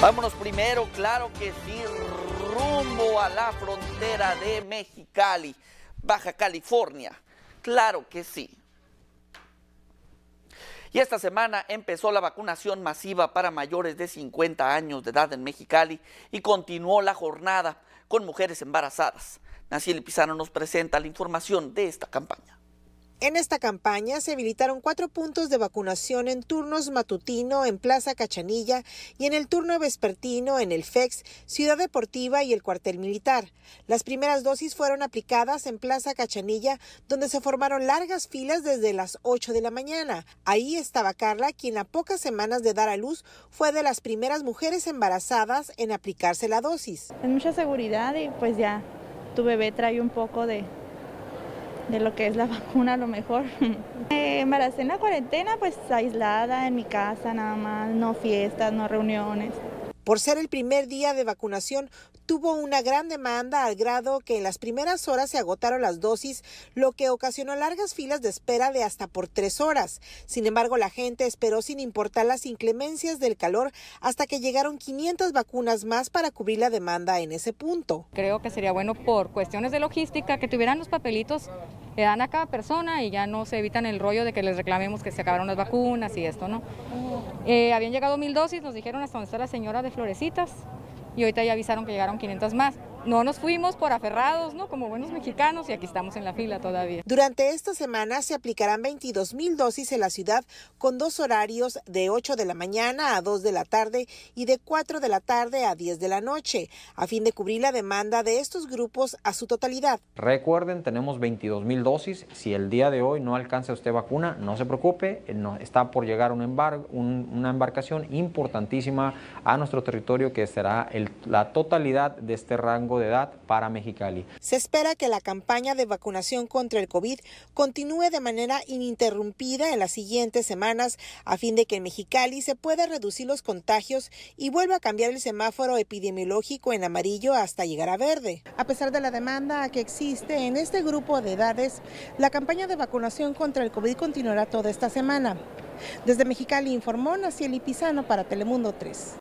Vámonos primero, claro que sí, rumbo a la frontera de Mexicali, Baja California. Claro que sí. Y esta semana empezó la vacunación masiva para mayores de 50 años de edad en Mexicali y continuó la jornada con mujeres embarazadas. Naciel Pizano nos presenta la información de esta campaña. En esta campaña se habilitaron cuatro puntos de vacunación en turnos matutino en Plaza Cachanilla y en el turno vespertino en el FEX, Ciudad Deportiva y el Cuartel Militar. Las primeras dosis fueron aplicadas en Plaza Cachanilla, donde se formaron largas filas desde las 8 de la mañana. Ahí estaba Carla, quien a pocas semanas de dar a luz fue de las primeras mujeres embarazadas en aplicarse la dosis. Es mucha seguridad y pues ya tu bebé trae un poco de, de lo que es la vacuna a lo mejor. eh, en la cuarentena, pues aislada en mi casa nada más, no fiestas, no reuniones. Por ser el primer día de vacunación, tuvo una gran demanda al grado que en las primeras horas se agotaron las dosis, lo que ocasionó largas filas de espera de hasta por tres horas. Sin embargo, la gente esperó sin importar las inclemencias del calor hasta que llegaron 500 vacunas más para cubrir la demanda en ese punto. Creo que sería bueno por cuestiones de logística que tuvieran los papelitos le eh, dan a cada persona y ya no se evitan el rollo de que les reclamemos que se acabaron las vacunas y esto, ¿no? Eh, habían llegado mil dosis, nos dijeron hasta donde está la señora de Florecitas y ahorita ya avisaron que llegaron 500 más no nos fuimos por aferrados, ¿no? Como buenos mexicanos y aquí estamos en la fila todavía. Durante esta semana se aplicarán 22 mil dosis en la ciudad con dos horarios de 8 de la mañana a 2 de la tarde y de 4 de la tarde a 10 de la noche, a fin de cubrir la demanda de estos grupos a su totalidad. Recuerden, tenemos 22 mil dosis. Si el día de hoy no alcanza usted vacuna, no se preocupe, está por llegar un una embarcación importantísima a nuestro territorio que será la totalidad de este rango de edad para Mexicali. Se espera que la campaña de vacunación contra el COVID continúe de manera ininterrumpida en las siguientes semanas a fin de que en Mexicali se pueda reducir los contagios y vuelva a cambiar el semáforo epidemiológico en amarillo hasta llegar a verde. A pesar de la demanda que existe en este grupo de edades, la campaña de vacunación contra el COVID continuará toda esta semana. Desde Mexicali informó Naciel Pizano para Telemundo 3.